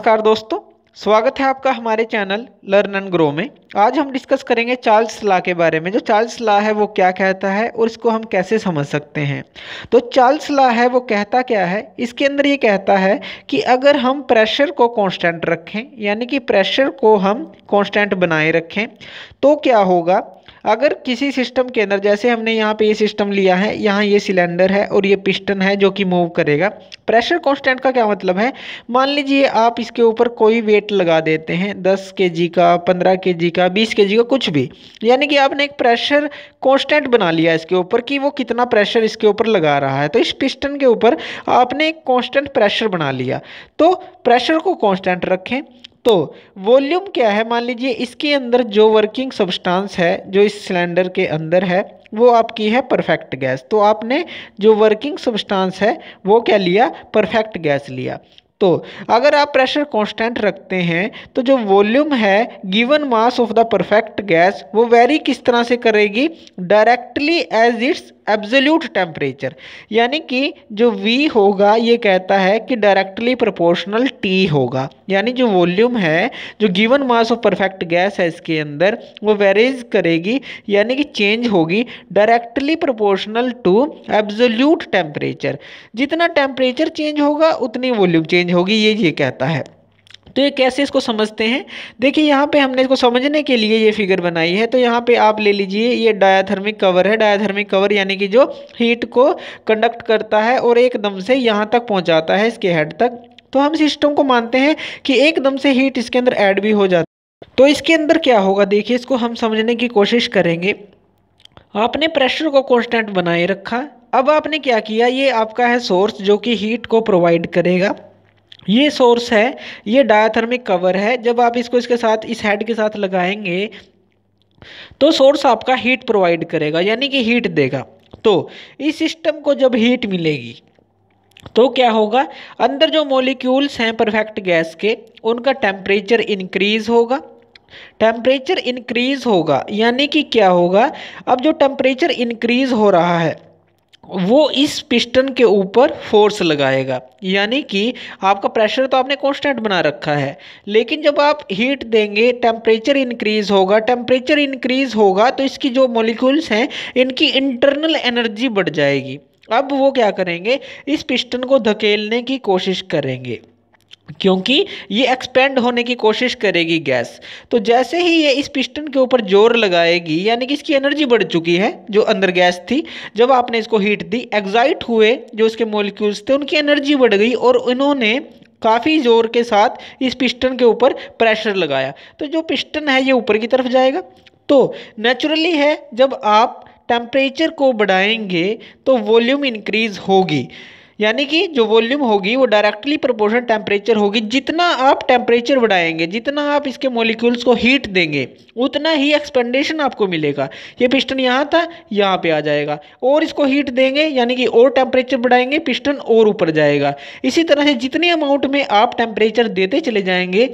नमस्कार दोस्तों स्वागत है आपका हमारे चैनल लर्न एंड ग्रो में आज हम डिस्कस करेंगे चार्ल्स ला के बारे में जो चार्ल्स ला है वो क्या कहता है और इसको हम कैसे समझ सकते हैं तो चार्ल्स ला है वो कहता क्या है इसके अंदर ये कहता है कि अगर हम प्रेशर को कांस्टेंट रखें यानी कि प्रेशर को हम कांस्टेंट बनाए रखें तो क्या होगा अगर किसी सिस्टम के अंदर जैसे हमने यहाँ पे ये सिस्टम लिया है यहाँ ये सिलेंडर है और ये पिस्टन है जो कि मूव करेगा प्रेशर कॉन्स्टेंट का क्या मतलब है मान लीजिए आप इसके ऊपर कोई वेट लगा देते हैं दस के जी का पंद्रह के जी का बीस के जी का कुछ भी यानी कि आपने एक प्रेशर कॉन्स्टेंट बना लिया इसके ऊपर कि वो कितना प्रेशर इसके ऊपर लगा रहा है तो इस पिस्टन के ऊपर आपने एक कॉन्स्टेंट प्रेशर बना लिया तो प्रेशर को कॉन्स्टेंट रखें तो वॉल्यूम क्या है मान लीजिए इसके अंदर जो वर्किंग सब्सटेंस है जो इस सिलेंडर के अंदर है वो आपकी है परफेक्ट गैस तो आपने जो वर्किंग सब्सटेंस है वो क्या लिया परफेक्ट गैस लिया तो अगर आप प्रेशर कांस्टेंट रखते हैं तो जो वॉल्यूम है given mass of the perfect gas वो वेरी किस तरह से करेगी directly as its absolute temperature यानी कि जो वी होगा ये कहता है कि डायरेक्टली प्रोपोर्शनल टी होगा यानी जो वॉल्यूम है जो given mass of perfect gas है इसके अंदर वो वेरीज करेगी यानी कि चेंज होगी directly proportional to absolute temperature जितना टेम्परेचर चेंज होगा उतनी वॉल्यूम चेंज होगी ये ये कहता है तो ये कैसे इसको समझते हैं देखिए यहाँ पे हमने इसको समझने के लिए ये फिगर बनाई है तो यहाँ पे आप ले लीजिए ये डायाथर्मिक कवर है डायाथर्मिक कवर यानी कि जो हीट को कंडक्ट करता है और एकदम से यहाँ तक पहुँचाता है इसके हेड तक तो हम सिस्टम को मानते हैं कि एकदम से हीट इसके अंदर ऐड भी हो है तो इसके अंदर क्या होगा देखिए इसको हम समझने की कोशिश करेंगे आपने प्रेशर को कॉन्स्टेंट बनाए रखा अब आपने क्या किया ये आपका है सोर्स जो कि हीट को प्रोवाइड करेगा ये सोर्स है ये डायाथर्मिक कवर है जब आप इसको इसके साथ इस हेड के साथ लगाएंगे तो सोर्स आपका हीट प्रोवाइड करेगा यानी कि हीट देगा तो इस सिस्टम को जब हीट मिलेगी तो क्या होगा अंदर जो मॉलिक्यूल्स हैं परफेक्ट गैस के उनका टेम्परेचर इंक्रीज होगा टेम्परेचर इंक्रीज होगा यानी कि क्या होगा अब जो टेम्परेचर इंक्रीज हो रहा है वो इस पिस्टन के ऊपर फोर्स लगाएगा यानी कि आपका प्रेशर तो आपने कांस्टेंट बना रखा है लेकिन जब आप हीट देंगे टेम्परेचर इंक्रीज होगा टेम्परेचर इंक्रीज होगा तो इसकी जो मॉलिक्यूल्स हैं इनकी इंटरनल एनर्जी बढ़ जाएगी अब वो क्या करेंगे इस पिस्टन को धकेलने की कोशिश करेंगे क्योंकि ये एक्सपेंड होने की कोशिश करेगी गैस तो जैसे ही ये इस पिस्टन के ऊपर जोर लगाएगी यानी कि इसकी एनर्जी बढ़ चुकी है जो अंदर गैस थी जब आपने इसको हीट दी एग्जाइट हुए जो इसके मोलिक्यूल्स थे उनकी एनर्जी बढ़ गई और इन्होंने काफ़ी ज़ोर के साथ इस पिस्टन के ऊपर प्रेशर लगाया तो जो पिस्टन है ये ऊपर की तरफ जाएगा तो नेचुरली है जब आप टेम्परेचर को बढ़ाएंगे तो वॉल्यूम इंक्रीज़ होगी यानी कि जो वॉल्यूम होगी वो डायरेक्टली प्रोपोर्शन टेम्परेचर होगी जितना आप टेम्परेचर बढ़ाएंगे जितना आप इसके मोलिक्यूल्स को हीट देंगे उतना ही एक्सपेंडेशन आपको मिलेगा ये पिस्टन यहाँ था यहाँ पे आ जाएगा और इसको हीट देंगे यानी कि और टेम्परेचर बढ़ाएंगे पिस्टन और ऊपर जाएगा इसी तरह से जितने अमाउंट में आप टेम्परेचर देते चले जाएंगे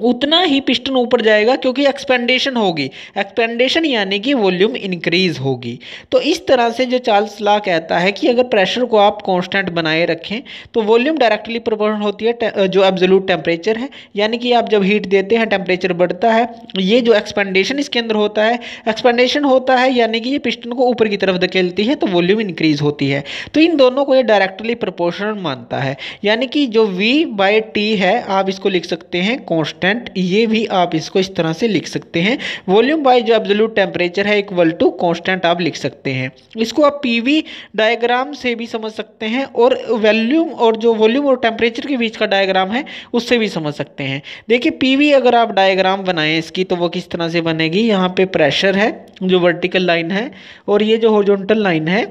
उतना ही पिस्टन ऊपर जाएगा क्योंकि एक्सपेंडेशन होगी एक्सपेंडेशन यानी कि वॉल्यूम इंक्रीज होगी तो इस तरह से जो चार्ल्स ला कहता है कि अगर प्रेशर को आप कांस्टेंट बनाए रखें तो वॉल्यूम डायरेक्टली प्रोपोर्शनल होती है जो एब्जोलूट टेम्परेचर है यानी कि आप जब हीट देते हैं टेम्परेचर बढ़ता है ये जो एक्सपेंडेशन इसके अंदर होता है एक्सपेंडेशन होता है यानी कि ये पिस्टन को ऊपर की तरफ धकेलती है तो वॉल्यूम इंक्रीज होती है तो इन दोनों को ये डायरेक्टली प्रोपोर्शनल मानता है यानी कि जो वी बाई टी है आप इसको लिख सकते हैं कॉन्स्ट कॉन्स्टेंट ये भी आप इसको इस तरह से लिख सकते हैं वॉल्यूम बाई जो एब्जोल्यूट टेम्परेचर है इक्वल टू कॉन्स्टेंट आप लिख सकते हैं इसको आप पीवी डायग्राम से भी समझ सकते हैं और वॉल्यूम और जो वॉल्यूम और टेम्परेचर के बीच का डायग्राम है उससे भी समझ सकते हैं देखिए वी अगर आप डायग्राम बनाएं इसकी तो वो किस तरह से बनेगी यहाँ पे प्रेशर है जो वर्टिकल लाइन है और ये जो हॉरिजॉन्टल लाइन है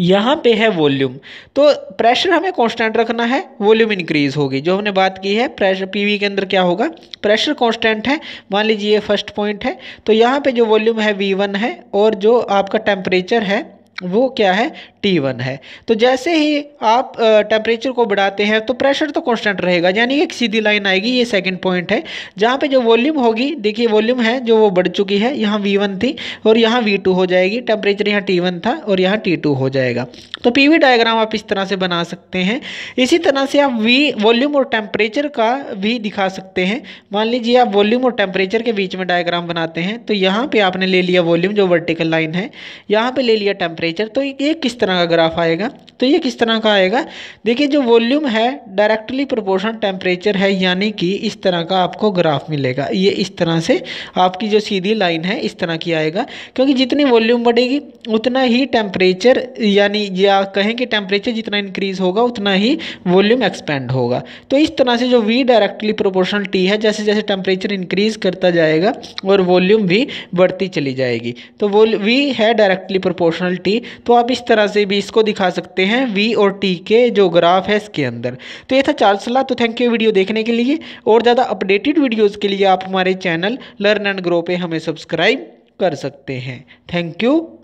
यहाँ पे है वॉल्यूम तो प्रेशर हमें कांस्टेंट रखना है वॉल्यूम इंक्रीज होगी जो हमने बात की है प्रेशर पीवी के अंदर क्या होगा प्रेशर कांस्टेंट है मान लीजिए फर्स्ट पॉइंट है तो यहाँ पे जो वॉल्यूम है वी वन है और जो आपका टेम्परेचर है वो क्या है टी वन है तो जैसे ही आप टेम्परेचर को बढ़ाते हैं तो प्रेशर तो कांस्टेंट रहेगा यानी एक सीधी लाइन आएगी ये सेकंड पॉइंट है जहाँ पे जो वॉल्यूम होगी देखिए वॉल्यूम है जो वो बढ़ चुकी है यहाँ वी वन थी और यहाँ वी टू हो जाएगी टेम्परेचर यहाँ टी वन था और यहाँ टी टू हो जाएगा तो पी वी डायग्राम आप इस तरह से बना सकते हैं इसी तरह से आप वी वॉल्यूम और टेम्परेचर का भी दिखा सकते हैं मान लीजिए आप वॉल्यूम और टेम्परेचर के बीच में डायग्राम बनाते हैं तो यहाँ पर आपने ले लिया वॉल्यूम जो वर्टिकल लाइन है यहाँ पर ले लिया टेम्परेचर टेम्परेचर तो ये किस तरह का ग्राफ आएगा तो ये किस तरह का आएगा देखिए जो वॉल्यूम है डायरेक्टली प्रोपोर्शनल टेम्परेचर है यानी कि इस तरह का आपको ग्राफ मिलेगा ये इस तरह से आपकी जो सीधी लाइन है इस तरह की आएगा क्योंकि जितनी वॉल्यूम बढ़ेगी उतना ही टेम्परेचर यानी या कहें कि टेम्परेचर जितना इंक्रीज़ होगा उतना ही वॉल्यूम एक्सपेंड होगा तो इस तरह से जो वी डायरेक्टली प्रोपोर्शनल टी है जैसे जैसे टेम्परेचर इंक्रीज़ करता जाएगा और वॉल्यूम भी बढ़ती चली जाएगी तो वो वी है डायरेक्टली प्रोपोर्शनल टी तो आप इस तरह से भी इसको दिखा सकते हैं वी और टी के जो ग्राफ है इसके अंदर तो ये था चार सलाह तो थैंक यू वीडियो देखने के लिए और ज़्यादा अपडेटेड वीडियोज़ के लिए आप हमारे चैनल लर्न एंड ग्रो पे हमें सब्सक्राइब कर सकते हैं थैंक यू